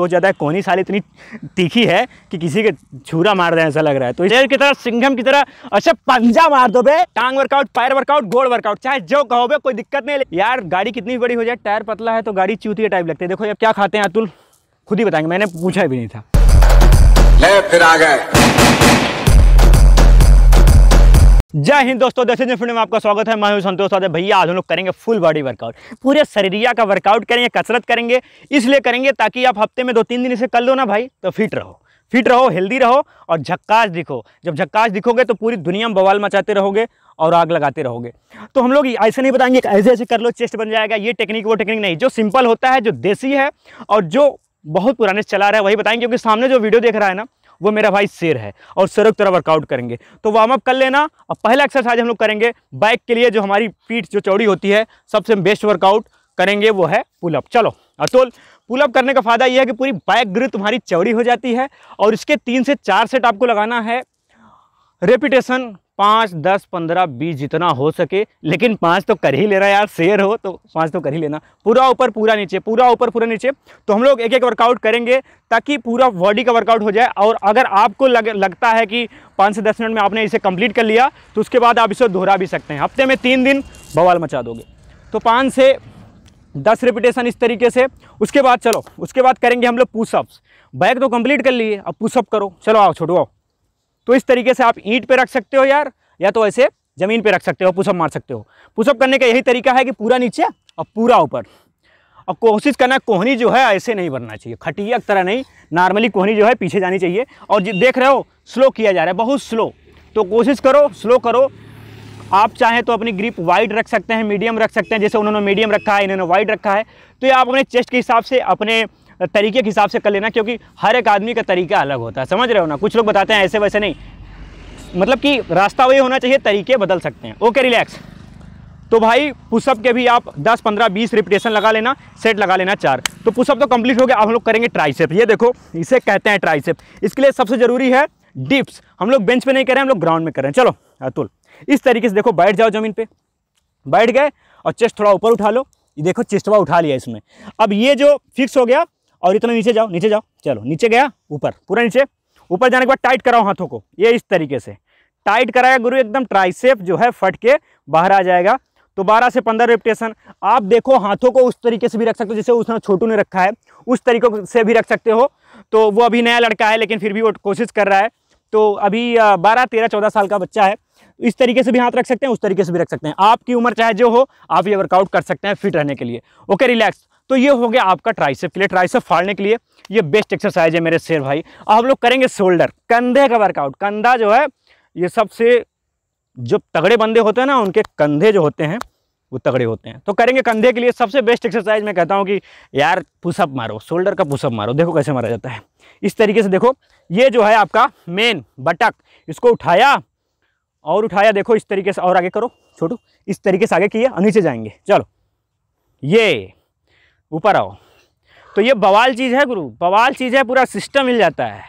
हो तो ज़्यादा है कोनी साल इतनी तीखी है कि किसी के छूरा मार दे ऐसा लग रहा है तो शेर की तरह सिंघम की तरह अच्छा पंजा मार दो बे टांग वर्कआउट पैर वर्कआउट गोल वर्कआउट चाहे जो कहो बे कोई दिक्कत नहीं यार गाड़ी कितनी बड़ी हो जाए टायर पतला है तो गाड़ी चूती टाइप लगती है देखो ये क्या खाते हैं अतुल खुद ही बताएंगे मैंने पूछा भी नहीं था फिर आ गए जय हिंद दोस्तों दिन फिल्म में आपका स्वागत है मैं हूं संतोष आदय भैया आज हम लोग करेंगे फुल बॉडी वर्कआउट पूरे शरीरिया का वर्कआउट करेंगे कसरत करेंगे इसलिए करेंगे ताकि आप हफ्ते में दो तीन दिन इसे कर लो ना भाई तो फिट रहो फिट रहो हेल्दी रहो और झक्काश दिखो जब झक्काश दिखोगे तो पूरी दुनिया में बवाल मचाते रहोगे और आग लगाते रहोगे तो हम लोग ऐसे नहीं बताएंगे ऐसे ऐसे कर लो चेस्ट बन जाएगा ये टेक्निक वो टेक्निक नहीं जो सिंपल होता है जो देसी है और जो बहुत पुराने चला रहा है वही बताएंगे क्योंकि सामने जो वीडियो देख रहा है ना वो मेरा भाई शेर है और शेरों की तरह वर्कआउट करेंगे तो वार्म अप कर लेना और पहला एक्सरसाइज हम लोग करेंगे बाइक के लिए जो हमारी पीठ जो चौड़ी होती है सबसे बेस्ट वर्कआउट करेंगे वो है पुलअप चलो अतुल पुलअप करने का फ़ायदा यह है कि पूरी बाइक ग्रिल तुम्हारी चौड़ी हो जाती है और इसके तीन से चार सेट आपको लगाना है रेपिटेशन पाँच दस पंद्रह बीस जितना हो सके लेकिन पाँच तो कर ही लेना यार शेयर हो तो पाँच तो कर ही लेना पूरा ऊपर पूरा नीचे पूरा ऊपर पूरा नीचे तो हम लोग एक एक वर्कआउट करेंगे ताकि पूरा बॉडी का वर्कआउट हो जाए और अगर आपको लग, लगता है कि पाँच से दस मिनट में आपने इसे कंप्लीट कर लिया तो उसके बाद आप इसे दोहरा भी सकते हैं हफ्ते में तीन दिन बवाल मचा दोगे तो पाँच से दस रिपीटेशन इस तरीके से उसके बाद चलो उसके बाद करेंगे हम लोग पुशअप्स बैक तो कंप्लीट कर लिए अब पुशअप करो चलो आओ छोड़ो आओ तो इस तरीके से आप ईंट पे रख सकते हो यार या तो ऐसे ज़मीन पे रख सकते हो पुशअप मार सकते हो पुशअप करने का यही तरीका है कि पूरा नीचे और पूरा ऊपर और कोशिश करना कोहनी जो है ऐसे नहीं बनना चाहिए खटिया तरह नहीं नॉर्मली कोहनी जो है पीछे जानी चाहिए और देख रहे हो स्लो किया जा रहा है बहुत स्लो तो कोशिश करो स्लो करो आप चाहें तो अपनी ग्रिप वाइड रख सकते हैं मीडियम रख सकते हैं जैसे उन्होंने मीडियम रखा है इन्होंने वाइड रखा है तो ये आप अपने चेस्ट के हिसाब से अपने तरीके के हिसाब से कर लेना क्योंकि हर एक आदमी का तरीका अलग होता है समझ रहे हो ना कुछ लोग बताते हैं ऐसे वैसे नहीं मतलब कि रास्ता वही होना चाहिए तरीके बदल सकते हैं ओके रिलैक्स तो भाई पुशअप के भी आप 10, 15, 20 रिपीटेशन लगा लेना सेट लगा लेना चार तो पुशअप तो कंप्लीट हो गया अब हम लोग करेंगे ट्राइसेप ये देखो इसे कहते हैं ट्राइसेप इसके लिए सबसे ज़रूरी है डिप्स हम लोग बेंच पे नहीं कर रहे हैं हम लोग ग्राउंड में करें चलो अतुल इस तरीके से देखो बैठ जाओ ज़मीन पर बैठ गए और चेस्ट थोड़ा ऊपर उठा लो ये देखो चेस्टवा उठा लिया इसमें अब ये जो फिक्स हो गया और इतना नीचे जाओ नीचे जाओ चलो नीचे गया ऊपर पूरा नीचे ऊपर जाने के बाद टाइट कराओ हाथों को ये इस तरीके से टाइट कराया गुरु एकदम ट्राइसेप जो है फट के बाहर आ जाएगा तो 12 से 15 रेपिटेशन आप देखो हाथों को उस तरीके से भी रख सकते हो जैसे उसने छोटू ने रखा है उस तरीके से भी रख सकते हो तो वो अभी नया लड़का है लेकिन फिर भी वो कोशिश कर रहा है तो अभी बारह तेरह चौदह साल का बच्चा है इस तरीके से भी हाथ रख सकते हैं उस तरीके से भी रख सकते हैं आपकी उम्र चाहे जो हो आप ये वर्कआउट कर सकते हैं फिट रहने के लिए ओके रिलैक्स तो ये हो गया आपका ट्राइसेप के लिए ट्राइसेप फाड़ने के लिए ये बेस्ट एक्सरसाइज है मेरे शेर भाई आप लोग करेंगे शोल्डर कंधे का वर्कआउट कंधा जो है ये सबसे जो तगड़े बंदे होते हैं ना उनके कंधे जो होते हैं वो तगड़े होते हैं तो करेंगे कंधे के लिए सबसे बेस्ट एक्सरसाइज मैं कहता हूँ कि यार पुसअप मारो शोल्डर का पुसअप मारो देखो कैसे मारा जाता है इस तरीके से देखो ये जो है आपका मेन बटक इसको उठाया और उठाया देखो इस तरीके से और आगे करो छोटू इस तरीके से आगे किए और नीचे जाएंगे चलो ये ऊपर आओ तो ये बवाल चीज़ है गुरु बवाल चीज़ है पूरा सिस्टम मिल जाता है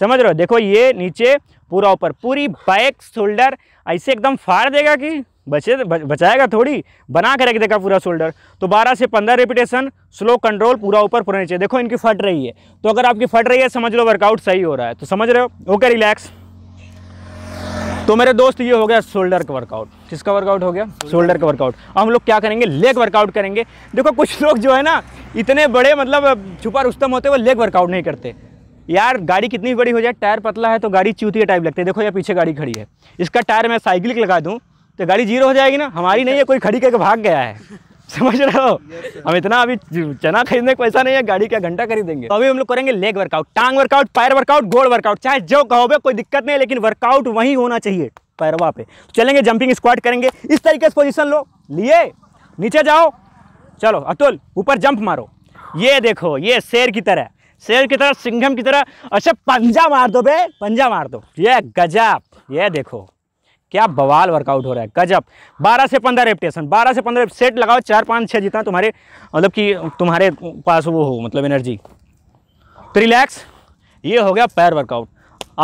समझ रहे हो देखो ये नीचे पूरा ऊपर पूरी बैक शोल्डर ऐसे एकदम फाड़ देगा कि बचे बचाएगा थोड़ी बना के रख देगा पूरा शोल्डर तो 12 से 15 रिपीटेशन स्लो कंट्रोल पूरा ऊपर पूरा नीचे देखो इनकी फट रही है तो अगर आपकी फट रही है समझ लो वर्कआउट सही हो रहा है तो समझ रहे हो ओके रिलैक्स तो मेरे दोस्त ये हो गया शोल्डर का वर्कआउट किसका वर्कआउट हो गया शोल्डर का वर्कआउट हम लोग क्या करेंगे लेग वर्कआउट करेंगे देखो कुछ लोग जो है ना इतने बड़े मतलब छुपा रुस्तम होते वो लेग वर्कआउट नहीं करते यार गाड़ी कितनी बड़ी हो जाए टायर पतला है तो गाड़ी चूती टाइप लगती है देखो यार पीछे गाड़ी खड़ी है इसका टायर मैं साइकिल लगा दूँ तो गाड़ी जीरो हो जाएगी ना हमारी नहीं है कोई खड़ी करके भाग गया है समझ रहे हो हम इतना अभी चना खरीदने को पैसा नहीं है गाड़ी क्या घंटा खरीदेंगे तो अभी हम लोग करेंगे लेग वर्कआउट टांग वर्कआउट पैर वर्कआउट गोड़ वर्कआउट चाहे जो कहोगे कोई दिक्कत नहीं लेकिन वर्कआउट वहीं होना चाहिए पैरवा पे चलेंगे जंपिंग स्क्वाड करेंगे इस तरीके से पोजिशन लो लिए नीचे जाओ चलो अतुल ऊपर जंप मारो ये देखो ये शेर की तरह शेर की तरह सिंघम की तरह अच्छा पंजा मार दो बे पंजा मार दो ये गजब ये देखो क्या बवाल वर्कआउट हो रहा है गजब 12 से 15 रेपटेशन 12 से 15 सेट लगाओ चार पाँच छः जितना तुम्हारे मतलब कि तुम्हारे पास वो हो मतलब एनर्जी तो रिलैक्स ये हो गया पैर वर्कआउट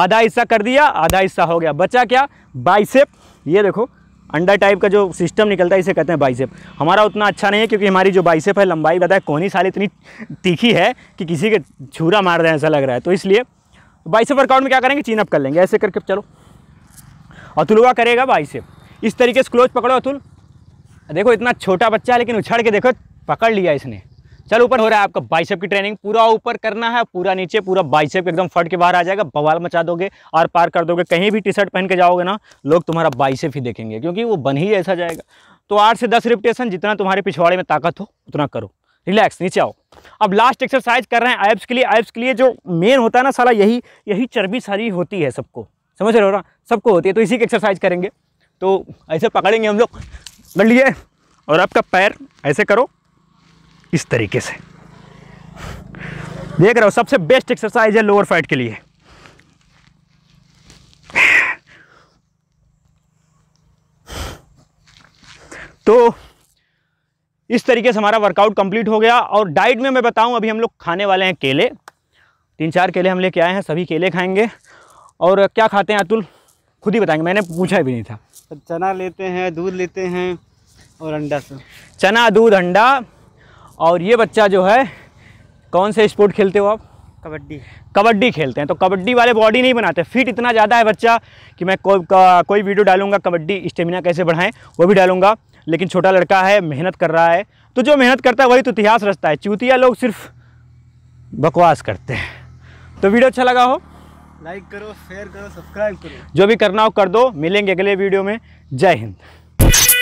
आधा हिस्सा कर दिया आधा हिस्सा हो गया बचा क्या बाइसेप ये देखो अंडर टाइप का जो सिस्टम निकलता है इसे कहते हैं बाइसेप हमारा उतना अच्छा नहीं है क्योंकि हमारी जो बाइसेप है लंबाई बताए कोनी साल इतनी तीखी है कि किसी के छूरा मार रहे हैं ऐसा लग रहा है तो इसलिए बाइसेप वर्कआउट में क्या करेंगे चीनअप कर लेंगे ऐसे करके चलो अतुल हुआ करेगा भाई से इस तरीके से क्लोज पकड़ो अतुल देखो इतना छोटा बच्चा है लेकिन उछड़ के देखो पकड़ लिया इसने चल ऊपर हो रहा है आपका बाइसेप की ट्रेनिंग पूरा ऊपर करना है पूरा नीचे पूरा बाइसेप एकदम फट के बाहर आ जाएगा बवाल मचा दोगे और पार कर दोगे कहीं भी टी शर्ट पहन के जाओगे ना लोग तुम्हारा बाइसेप ही देखेंगे क्योंकि वो बन ही ऐसा जाएगा तो आठ से दस रिपिटेशन जितना तुम्हारे पिछवाड़े में ताकत हो उतना करो रिलैक्स नीचे आओ अब लास्ट एक्सरसाइज कर रहे हैं आइब्स के लिए आइब्स के लिए जो मेन होता है ना सारा यही यही चर्बी सारी होती है सबको समझ रहे हो ना सबको होती है तो इसी की एक्सरसाइज करेंगे तो ऐसे पकड़ेंगे हम लोग लड़ लिए और आपका पैर ऐसे करो इस तरीके से देख रहे हो सबसे बेस्ट एक्सरसाइज है लोअर फैट के लिए तो इस तरीके से हमारा वर्कआउट कंप्लीट हो गया और डाइट में मैं बताऊं अभी हम लोग खाने वाले हैं केले तीन चार केले हम लेके आए हैं सभी केले खाएंगे और क्या खाते हैं अतुल खुद ही बताएंगे मैंने पूछा भी नहीं था चना लेते हैं दूध लेते हैं और अंडा से चना दूध अंडा और ये बच्चा जो है कौन से स्पोर्ट खेलते हो आप कबड्डी कबड्डी खेलते हैं तो कबड्डी वाले बॉडी नहीं बनाते फिट इतना ज़्यादा है बच्चा कि मैं को, का, कोई वीडियो डालूंगा कबड्डी स्टेमिना कैसे बढ़ाएं वो भी डालूंगा लेकिन छोटा लड़का है मेहनत कर रहा है तो जो मेहनत करता है वही तो इतिहास रचता है चूतिया लोग सिर्फ बकवास करते हैं तो वीडियो अच्छा लगा हो लाइक करो शेयर करो सब्सक्राइब करो जो भी करना हो कर दो मिलेंगे अगले वीडियो में जय हिंद